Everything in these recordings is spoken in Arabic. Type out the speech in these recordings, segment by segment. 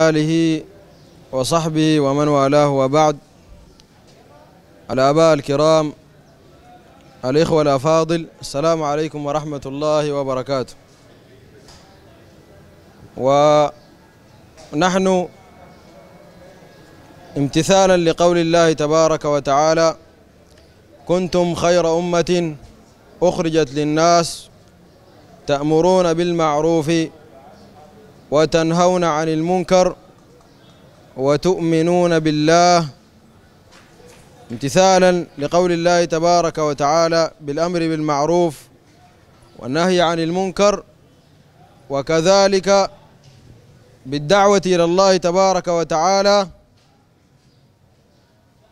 آله وصحبه ومن والاه وبعد الآباء الكرام الإخوة الأفاضل السلام عليكم ورحمة الله وبركاته ونحن امتثالا لقول الله تبارك وتعالى كنتم خير أمة أخرجت للناس تأمرون بالمعروف وتنهون عن المنكر وتؤمنون بالله امتثالا لقول الله تبارك وتعالى بالأمر بالمعروف والنهي عن المنكر وكذلك بالدعوة إلى الله تبارك وتعالى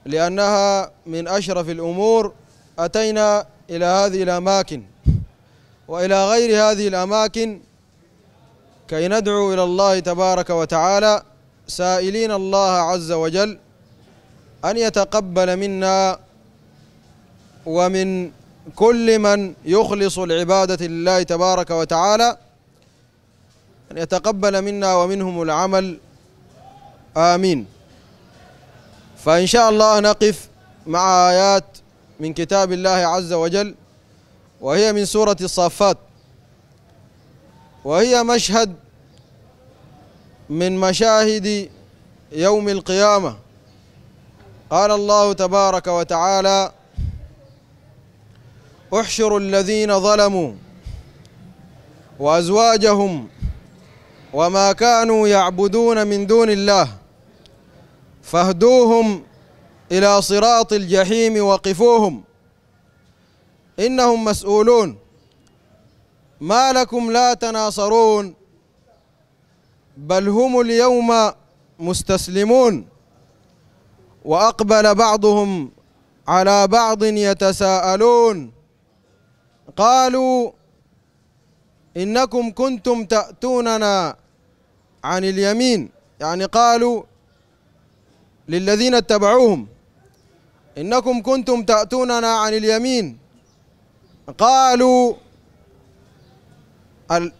لأنها من أشرف الأمور أتينا إلى هذه الأماكن وإلى غير هذه الأماكن كي ندعو إلى الله تبارك وتعالى سائلين الله عز وجل أن يتقبل منا ومن كل من يخلص العبادة لله تبارك وتعالى أن يتقبل منا ومنهم العمل آمين فإن شاء الله نقف مع آيات من كتاب الله عز وجل وهي من سورة الصافات وهي مشهد من مشاهد يوم القيامة قال الله تبارك وتعالى احشروا الذين ظلموا وأزواجهم وما كانوا يعبدون من دون الله فاهدوهم إلى صراط الجحيم وقفوهم إنهم مسؤولون ما لكم لا تناصرون بل هم اليوم مستسلمون وأقبل بعضهم على بعض يتساءلون قالوا إنكم كنتم تأتوننا عن اليمين يعني قالوا للذين اتبعوهم إنكم كنتم تأتوننا عن اليمين قالوا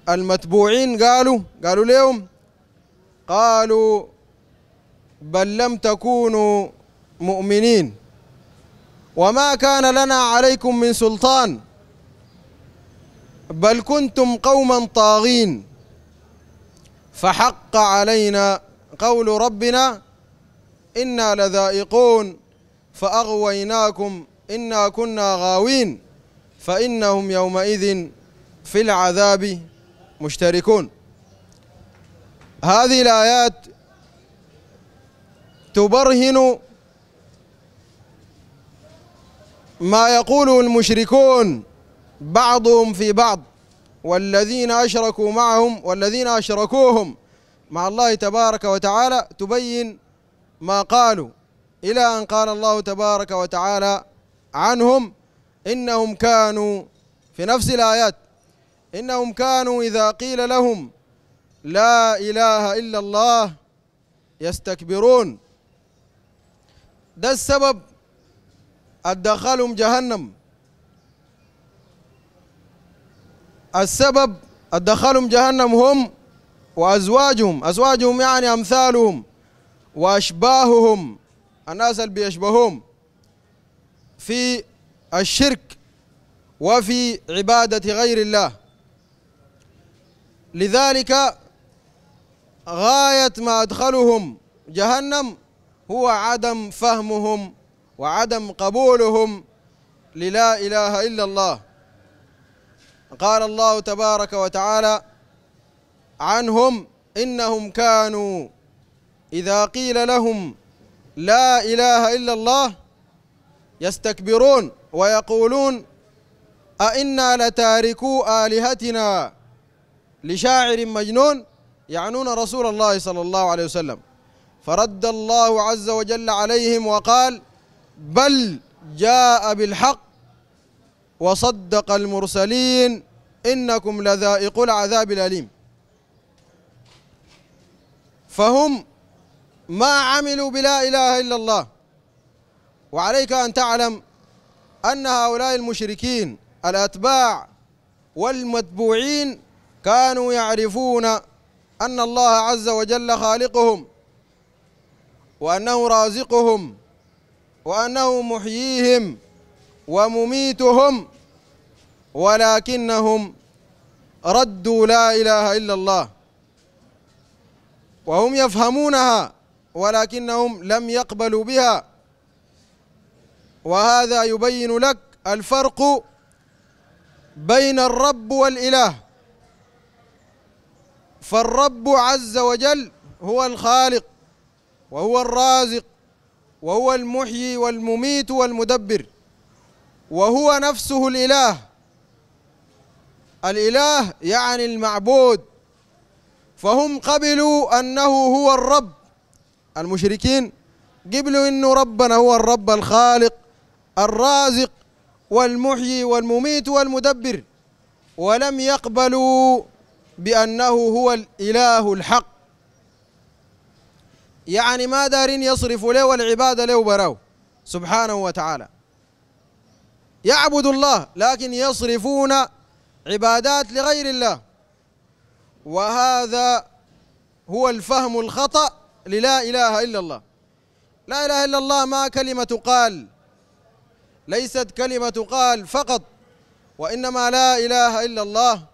المتبوعين قالوا قالوا ليهم قالوا بل لم تكونوا مؤمنين وما كان لنا عليكم من سلطان بل كنتم قوما طاغين فحق علينا قول ربنا إنا لذائقون فأغويناكم إنا كنا غاوين فإنهم يومئذ في العذاب مشتركون هذه الآيات تبرهن ما يقوله المشركون بعضهم في بعض والذين أشركوا معهم والذين أشركوهم مع الله تبارك وتعالى تبين ما قالوا إلى أن قال الله تبارك وتعالى عنهم إنهم كانوا في نفس الآيات إنهم كانوا إذا قيل لهم لا إله إلا الله يستكبرون ده السبب أدخلهم جهنم السبب أدخلهم جهنم هم وأزواجهم أزواجهم يعني أمثالهم وأشباههم الناس اللي بيشبههم في الشرك وفي عبادة غير الله لذلك غاية ما أدخلهم جهنم هو عدم فهمهم وعدم قبولهم للا إله إلا الله قال الله تبارك وتعالى عنهم إنهم كانوا إذا قيل لهم لا إله إلا الله يستكبرون ويقولون أئنا لتاركو آلهتنا لشاعر مجنون يعنون رسول الله صلى الله عليه وسلم فرد الله عز وجل عليهم وقال بل جاء بالحق وصدق المرسلين إنكم لذائقو العذاب الأليم فهم ما عملوا بلا إله إلا الله وعليك أن تعلم أن هؤلاء المشركين الأتباع والمتبوعين كانوا يعرفون أن الله عز وجل خالقهم وأنه رازقهم وأنه محييهم ومميتهم ولكنهم ردوا لا إله إلا الله وهم يفهمونها ولكنهم لم يقبلوا بها وهذا يبين لك الفرق بين الرب والإله فالرب عز وجل هو الخالق وهو الرازق وهو المحيي والمميت والمدبر وهو نفسه الاله الاله يعني المعبود فهم قبلوا انه هو الرب المشركين قبلوا انه ربنا هو الرب الخالق الرازق والمحيي والمميت والمدبر ولم يقبلوا بأنه هو الإله الحق يعني ما دارين يصرفوا له والعبادة له براو سبحانه وتعالى يعبد الله لكن يصرفون عبادات لغير الله وهذا هو الفهم الخطأ للا إله إلا الله لا إله إلا الله ما كلمة تقال ليست كلمة تقال فقط وإنما لا إله إلا الله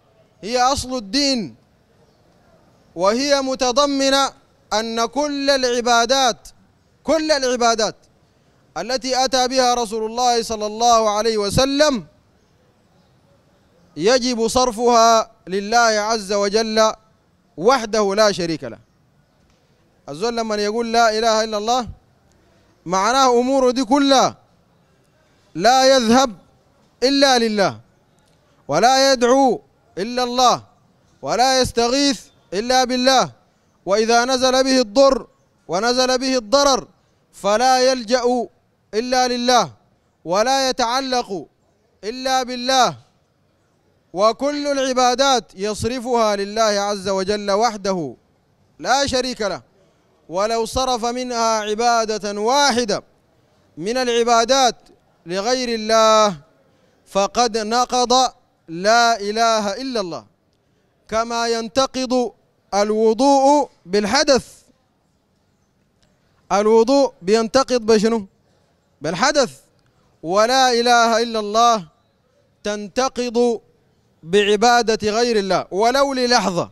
هي أصل الدين وهي متضمنة أن كل العبادات كل العبادات التي أتى بها رسول الله صلى الله عليه وسلم يجب صرفها لله عز وجل وحده لا شريك له الزول لما يقول لا إله إلا الله معناه أموره دي كلها لا يذهب إلا لله ولا يدعو إلا الله ولا يستغيث إلا بالله وإذا نزل به الضر ونزل به الضرر فلا يلجأ إلا لله ولا يتعلق إلا بالله وكل العبادات يصرفها لله عز وجل وحده لا شريك له ولو صرف منها عبادة واحدة من العبادات لغير الله فقد نقض لا إله إلا الله كما ينتقض الوضوء بالحدث الوضوء بينتقض بشنو بالحدث ولا إله إلا الله تنتقض بعبادة غير الله ولو للحظة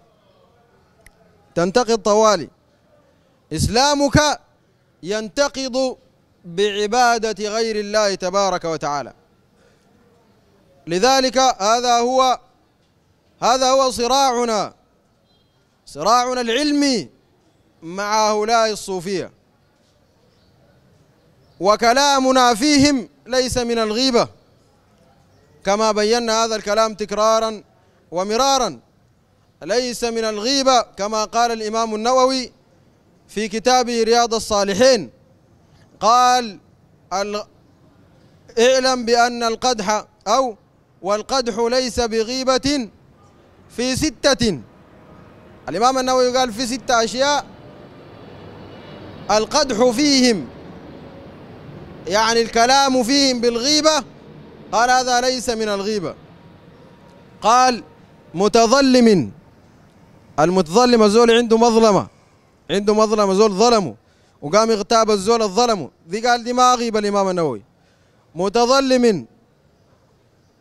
تنتقض طوالي إسلامك ينتقض بعبادة غير الله تبارك وتعالى لذلك هذا هو هذا هو صراعنا صراعنا العلمي مع هؤلاء الصوفية وكلامنا فيهم ليس من الغيبة كما بينا هذا الكلام تكرارا ومرارا ليس من الغيبة كما قال الإمام النووي في كتابه رياض الصالحين قال اعلم بأن القدح أو والقدح ليس بغيبة في ستة الإمام النووي قال في ستة أشياء القدح فيهم يعني الكلام فيهم بالغيبة قال هذا ليس من الغيبة قال متظلم المتظلم الزول عنده مظلمة عنده مظلمة زول ظلمه وقام اغتاب الزول الظلمه دي قال دي ما غيبة الإمام النووي متظلم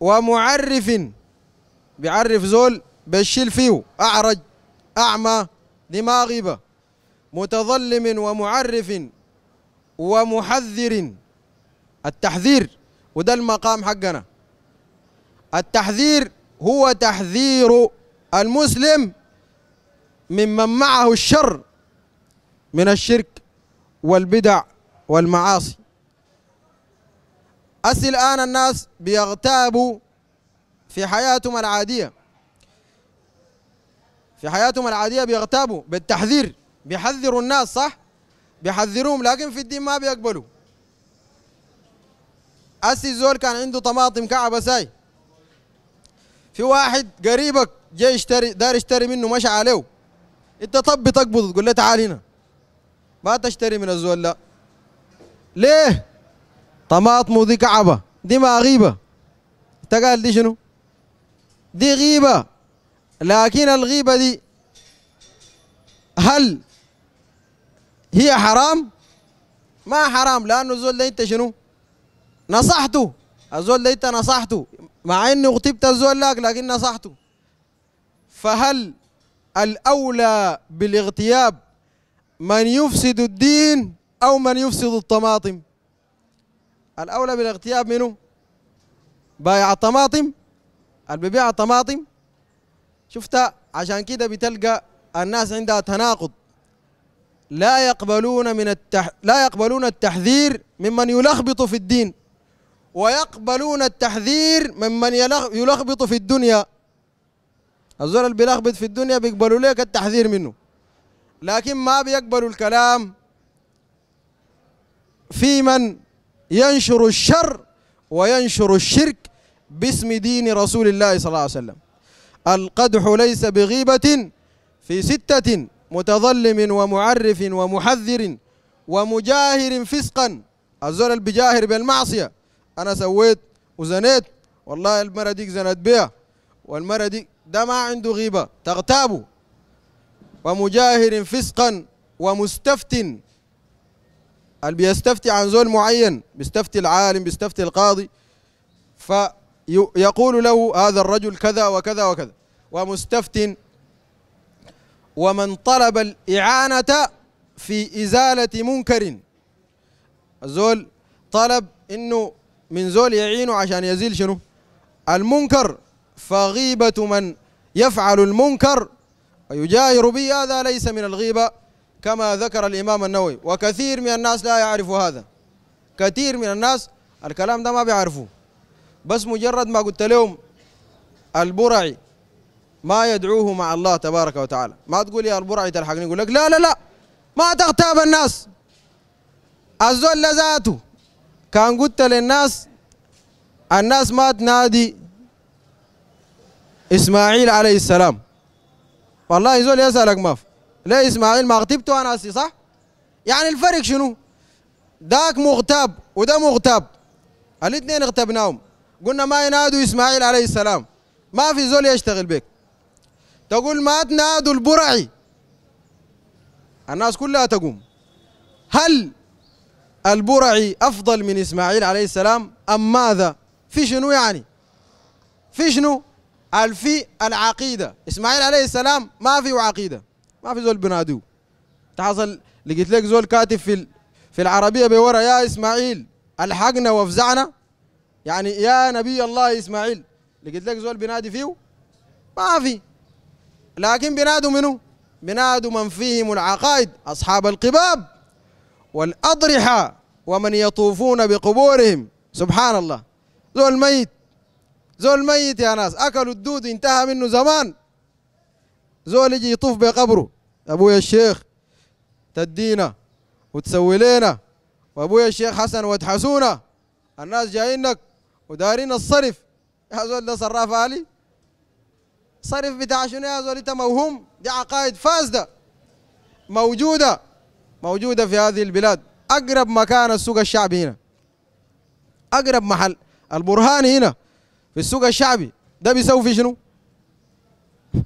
ومعرف بيعرف زول بشيل فيه أعرج أعمى دماغبة متظلم ومعرف ومحذر التحذير وده المقام حقنا التحذير هو تحذير المسلم ممن معه الشر من الشرك والبدع والمعاصي هسه الآن الناس بيغتابوا في حياتهم العادية في حياتهم العادية بيغتابوا بالتحذير بيحذروا الناس صح؟ بيحذروهم لكن في الدين ما بيقبلوا هسه الزول كان عنده طماطم كعبة ساي في واحد قريبك جاي يشتري دار يشتري منه مشى عليه انت طب تقبض تقول له تعال هنا ما تشتري من الزول لا ليه؟ طماطم دي كعبه دي ما غيبه انت قال دي شنو دي غيبه لكن الغيبه دي هل هي حرام ما حرام لانه الزول ده انت شنو نصحته الزول ده انت نصحته مع اني اغتبت الزول لك لكن نصحته فهل الاولى بالاغتياب من يفسد الدين او من يفسد الطماطم الاولى بالاغتياب منه بايع الطماطم اللي بيبيع الطماطم شفت عشان كده بتلقى الناس عندها تناقض لا يقبلون من التح... لا يقبلون التحذير ممن يلخبط في الدين ويقبلون التحذير ممن يلخبط في الدنيا الزول اللي بيلخبط في الدنيا بيقبلوا لك التحذير منه لكن ما بيقبلوا الكلام في من ينشر الشر وينشر الشرك باسم دين رسول الله صلى الله عليه وسلم القدح ليس بغيبة في ستة متظلم ومعرف ومحذر ومجاهر فسقا الزول البجاهر بالمعصية أنا سويت وزنيت والله المرة ديك زنت بها والمرة دي ده ما عنده غيبة تغتابه ومجاهر فسقا ومستفتن اللي بيستفتي عن زول معين بيستفتي العالم بيستفتي القاضي فيقول له هذا الرجل كذا وكذا وكذا ومستفت ومن طلب الإعانة في إزالة منكر الزول طلب إنه من زول يعينه عشان يزيل شنو المنكر فغيبة من يفعل المنكر ويجاهر به هذا ليس من الغيبة كما ذكر الإمام النووي وكثير من الناس لا يعرف هذا كثير من الناس الكلام ده ما بيعرفوه بس مجرد ما قلت لهم البرعي ما يدعوه مع الله تبارك وتعالى ما تقول يا البرعي تلحقني يقول لك لا لا لا ما تغتاب الناس الزول ذاته كان قلت للناس الناس ما تنادي اسماعيل عليه السلام والله زول يسألك ما في لا اسماعيل ما غتبته انا هسي صح؟ يعني الفرق شنو؟ داك مغتاب وده مغتاب الاثنين اغتبناهم قلنا ما ينادوا اسماعيل عليه السلام ما في زول يشتغل بك تقول ما تنادوا البرعي الناس كلها تقوم هل البرعي افضل من اسماعيل عليه السلام ام ماذا؟ في شنو يعني؟ في شنو؟ في العقيده اسماعيل عليه السلام ما فيه عقيده ما في زول بنادو تحصل لقيت لك زول كاتب في في العربيه بورا يا اسماعيل الحقنا وافزعنا يعني يا نبي الله اسماعيل لقيت لك زول بينادي فيه ما في لكن بينادوا منه بينادوا من فيهم العقائد اصحاب القباب والاضرحه ومن يطوفون بقبورهم سبحان الله زول ميت زول ميت يا ناس اكلوا الدود انتهى منه زمان زول يجي يطوف بقبره ابويا الشيخ تدينا وتسوي لنا وابويا الشيخ حسن وتحسونا الناس جايينك ودارين الصرف يا زول ده صراف علي صرف بتاع شنو يا زول انت موهوم دي عقائد فاسده موجوده موجوده في هذه البلاد اقرب مكان السوق الشعبي هنا اقرب محل البرهان هنا في السوق الشعبي ده بيسوي في شنو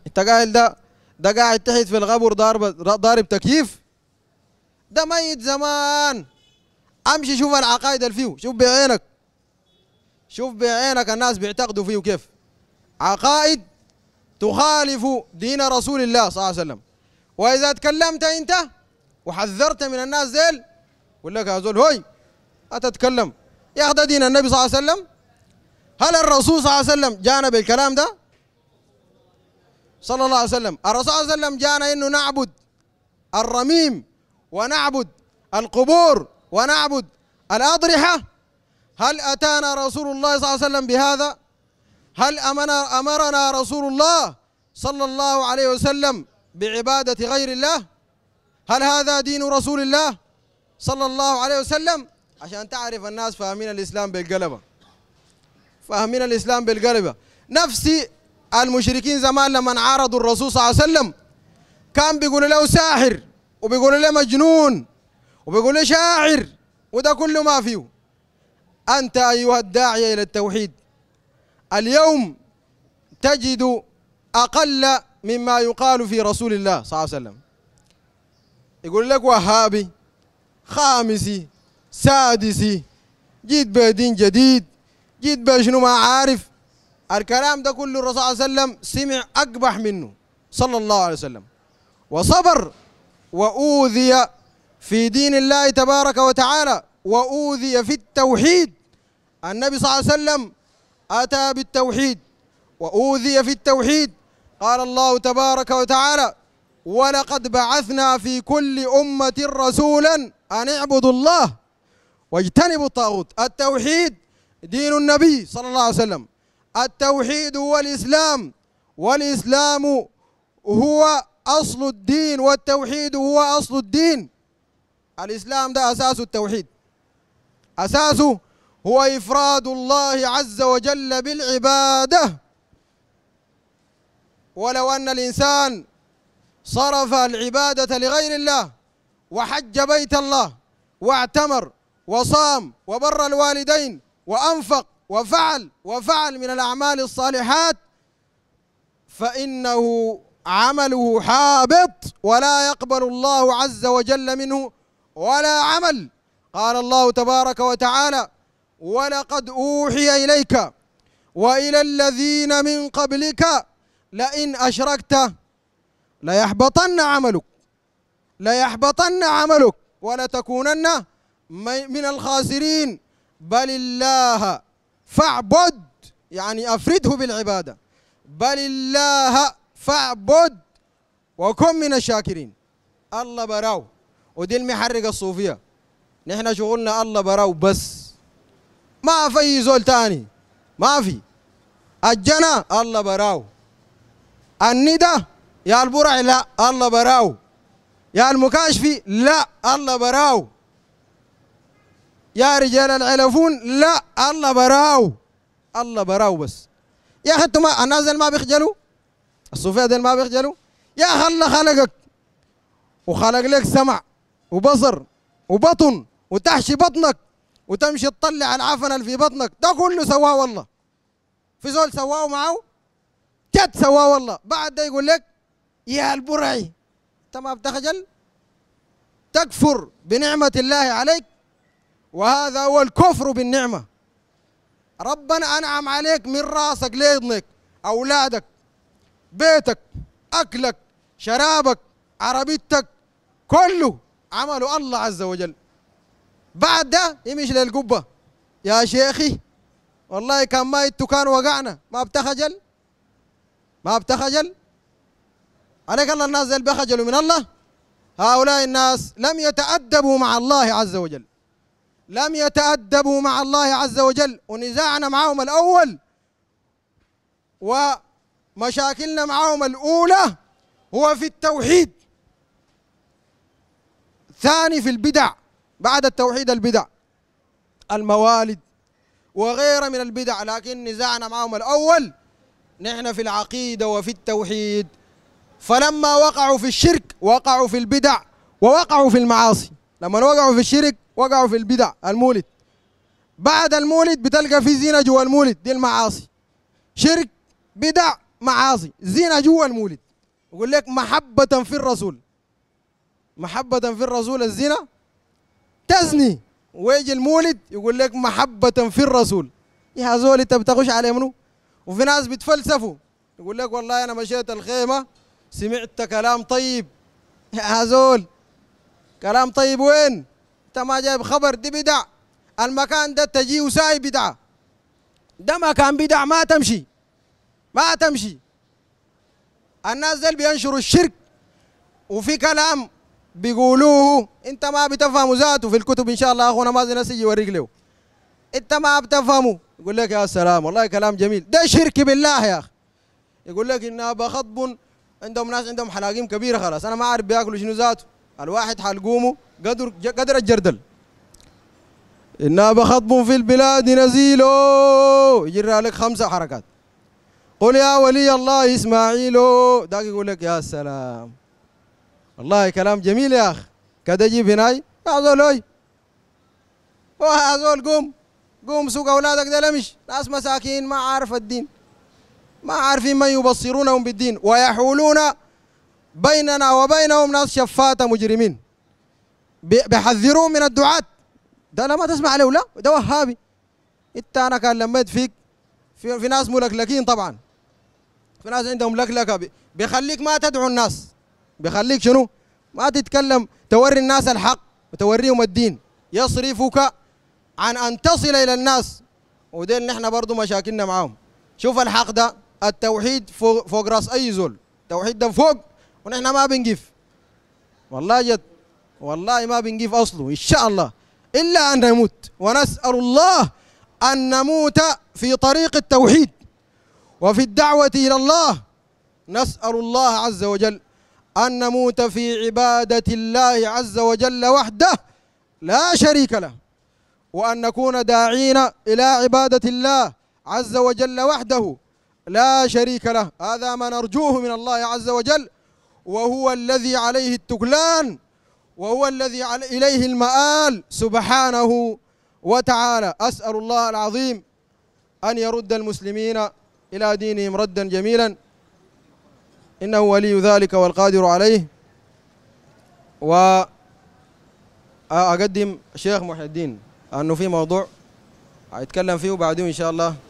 انت قايل ده ده قاعد تحت في الغبر ضارب ضارب تكييف ده ميت زمان امشي شوف العقائد اللي فيه شوف بعينك شوف بعينك الناس بيعتقدوا فيه كيف عقائد تخالف دين رسول الله صلى الله عليه وسلم واذا تكلمت انت وحذرت من الناس ذيل يقول لك يا زول هوي اتتكلم يا ده دين النبي صلى الله عليه وسلم هل الرسول صلى الله عليه وسلم جانا بالكلام ده صلى الله عليه وسلم الرسول صلى الله عليه وسلم جاءنا انه نعبد الرميم ونعبد القبور ونعبد الاضرحه هل اتانا رسول الله صلى الله عليه وسلم بهذا هل امرنا امرنا رسول الله صلى الله عليه وسلم بعباده غير الله هل هذا دين رسول الله صلى الله عليه وسلم عشان تعرف الناس فاهمين الاسلام بالقلبه فاهمين الاسلام بالقلبه نفسي المشركين زمان لما عارضوا الرسول صلى الله عليه وسلم كان بيقولوا له ساحر وبيقولوا له مجنون وبيقولوا له شاعر وده كله ما فيه أنت أيها الداعية إلى التوحيد اليوم تجد أقل مما يقال في رسول الله صلى الله عليه وسلم يقول لك وهابي خامسي سادسي جيت بدين جديد جيت بشنو ما عارف الكلام ده كله الرسول صلى الله عليه وسلم سمع أقبح منه صلى الله عليه وسلم وصبر وأوذي في دين الله تبارك وتعالى وأوذي في التوحيد النبي صلى الله عليه وسلم أتى بالتوحيد وأوذي في التوحيد قال الله تبارك وتعالى ولقد بعثنا في كل أمة رسولا أن اعبدوا الله واجتنبوا الطاغوت التوحيد دين النبي صلى الله عليه وسلم التوحيد والإسلام والإسلام هو أصل الدين والتوحيد هو أصل الدين الإسلام ده أساس التوحيد أساسه هو إفراد الله عز وجل بالعبادة ولو أن الإنسان صرف العبادة لغير الله وحج بيت الله واعتمر وصام وبر الوالدين وأنفق وفعل وفعل من الأعمال الصالحات فإنه عمله حابط ولا يقبل الله عز وجل منه ولا عمل قال الله تبارك وتعالى ولقد أوحي إليك وإلى الذين من قبلك لئن أشركت ليحبطن عملك ليحبطن عملك ولتكونن من الخاسرين بل الله فاعبد يعني أفرده بالعبادة بل الله فاعبد وكن من الشاكرين الله براو ودي المحرقة الصوفية نحن شغلنا الله براو بس ما في زول تاني ما في الجنة الله براو الندى يا البرع لا الله براو يا المكاشفي لا الله براو يا رجال العلفون لا الله براو الله براو بس يا اخي انتوا ما الناس ما بيخجلوا الصوفيه ما بيخجلوا يا اخي الله خلقك وخلق لك سمع وبصر وبطن وتحشي بطنك وتمشي تطلع العفن اللي في بطنك ده كله سواه والله في زول سواه معه جد سواه والله بعد ده يقول لك يا البرعي انت ما بتخجل تكفر بنعمه الله عليك وهذا هو الكفر بالنعمة ربنا أنعم عليك من راسك ليضنك أولادك بيتك أكلك شرابك عربيتك كله عمله الله عز وجل بعد ده يمشي للقبة يا شيخي والله كان ما كان وقعنا ما بتخجل ما بتخجل عليك الله الناس اللي بخجلوا من الله هؤلاء الناس لم يتأدبوا مع الله عز وجل لم يتأدبوا مع الله عز وجل ونزاعنا معهم الأول ومشاكلنا معهم الأولى هو في التوحيد ثاني في البدع بعد التوحيد البدع الموالد وغير من البدع لكن نزاعنا معهم الأول نحن في العقيدة وفي التوحيد فلما وقعوا في الشرك وقعوا في البدع ووقعوا في المعاصي لما وقعوا في الشرك وقعوا في البدع المولد بعد المولد بتلقى في زينة جوا المولد دي المعاصي شرك بدع معاصي زينة جوا المولد يقول لك محبة في الرسول محبة في الرسول الزنا تزني ويجي المولد يقول لك محبة في الرسول يا زول انت بتخش عليه منو وفي ناس بتفلسفوا يقول لك والله انا مشيت الخيمة سمعت كلام طيب يا زول كلام طيب وين انت ما جايب خبر دي بدع المكان ده تجي وساي بدعه ده مكان بدع ما تمشي ما تمشي الناس ده بينشروا الشرك وفي كلام بيقولوه انت ما بتفهموا ذاته في الكتب ان شاء الله اخونا مازن سيجي يوريك له انت ما بتفهموا يقول لك يا سلام والله كلام جميل ده شرك بالله يا اخي يقول لك انها بخطب عندهم ناس عندهم حلاقيم كبيره خلاص انا ما اعرف بياكلوا شنو ذاته الواحد حلقومه قدر قدر الجردل إنا بخطب في البلاد نزيلو يجرى لك خمسة حركات قل يا ولي الله إسماعيلو داك يقول لك يا سلام والله كلام جميل يا أخ كده جيب هناي يا زول يا زول قوم قوم سوق أولادك ده لمش ناس مساكين ما عارف الدين ما عارفين من يبصرونهم بالدين ويحولون بيننا وبينهم ناس شفاتة مجرمين بيحذروهم من الدعاة ده أنا ما تسمع له لا ده وهابي أنت أنا كان لميت فيك في, في ناس ملكلكين طبعا في ناس عندهم لكلكة بيخليك ما تدعو الناس بيخليك شنو ما تتكلم توري الناس الحق وتوريهم الدين يصرفك عن أن تصل إلى الناس ودين نحن برضو مشاكلنا معاهم شوف الحق ده التوحيد فوق, فوق راس أي زول التوحيد ده فوق ونحن ما بنقف والله جد والله ما بنقف أصله إن شاء الله إلا أن نموت ونسأل الله أن نموت في طريق التوحيد وفي الدعوة إلى الله نسأل الله عز وجل أن نموت في عبادة الله عز وجل وحده لا شريك له وأن نكون داعين إلى عبادة الله عز وجل وحده لا شريك له هذا ما نرجوه من الله عز وجل وهو الذي عليه التكلان وهو الذي إليه المآل سبحانه وتعالى أسأل الله العظيم أن يرد المسلمين إلى دينهم ردا جميلا إنه ولي ذلك والقادر عليه وأقدم شيخ محي الدين أنه في موضوع هيتكلم فيه بعدين إن شاء الله